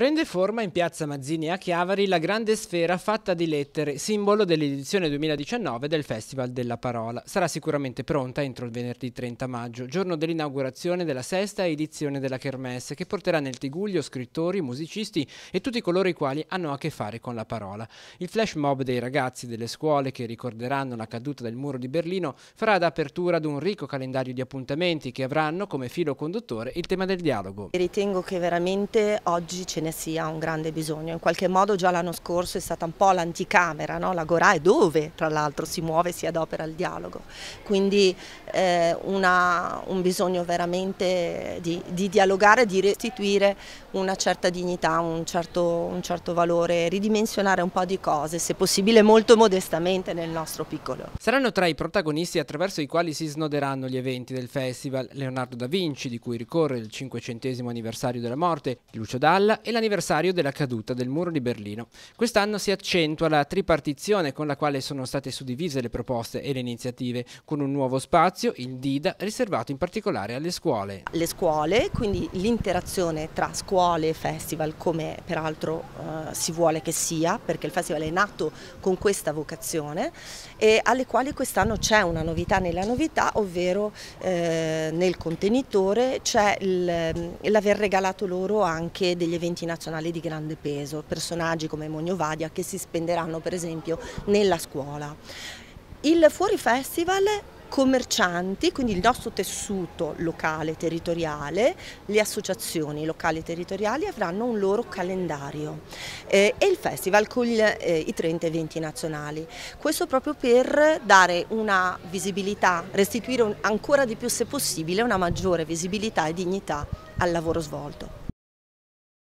Prende forma in piazza Mazzini a Chiavari la grande sfera fatta di lettere, simbolo dell'edizione 2019 del Festival della Parola. Sarà sicuramente pronta entro il venerdì 30 maggio, giorno dell'inaugurazione della sesta edizione della Kermesse, che porterà nel Tiguglio scrittori, musicisti e tutti coloro i quali hanno a che fare con la parola. Il flash mob dei ragazzi delle scuole che ricorderanno la caduta del muro di Berlino farà ad apertura ad un ricco calendario di appuntamenti che avranno come filo conduttore il tema del dialogo. Ritengo che veramente oggi ce ne ne sia un grande bisogno. In qualche modo già l'anno scorso è stata un po' l'anticamera, no? la Gorà è dove tra l'altro si muove e si adopera il dialogo, quindi eh, una, un bisogno veramente di, di, dialogare, di restituire una certa dignità, un certo, un certo valore, ridimensionare un po' di cose, se possibile molto modestamente nel nostro piccolo. Saranno tra i protagonisti attraverso i quali si snoderanno gli eventi del festival Leonardo da Vinci, di cui ricorre il 500 anniversario della morte, Lucio Dalla e è l'anniversario della caduta del muro di Berlino. Quest'anno si accentua la tripartizione con la quale sono state suddivise le proposte e le iniziative, con un nuovo spazio, il DIDA, riservato in particolare alle scuole. Le scuole, quindi l'interazione tra scuole e festival, come peraltro eh, si vuole che sia, perché il festival è nato con questa vocazione, e alle quali quest'anno c'è una novità nella novità, ovvero eh, nel contenitore c'è mm, l'aver regalato loro anche degli eventi multinazionali di grande peso, personaggi come Vadia che si spenderanno per esempio nella scuola. Il Fuori Festival commercianti, quindi il nostro tessuto locale territoriale, le associazioni locali e territoriali avranno un loro calendario eh, e il festival con gli, eh, i 30 eventi nazionali. Questo proprio per dare una visibilità, restituire un, ancora di più se possibile una maggiore visibilità e dignità al lavoro svolto.